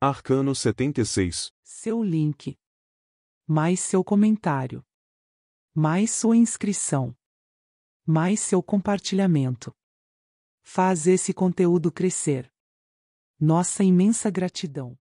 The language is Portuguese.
Arcano 76. Seu link. Mais seu comentário. Mais sua inscrição. Mais seu compartilhamento. Faz esse conteúdo crescer. Nossa imensa gratidão.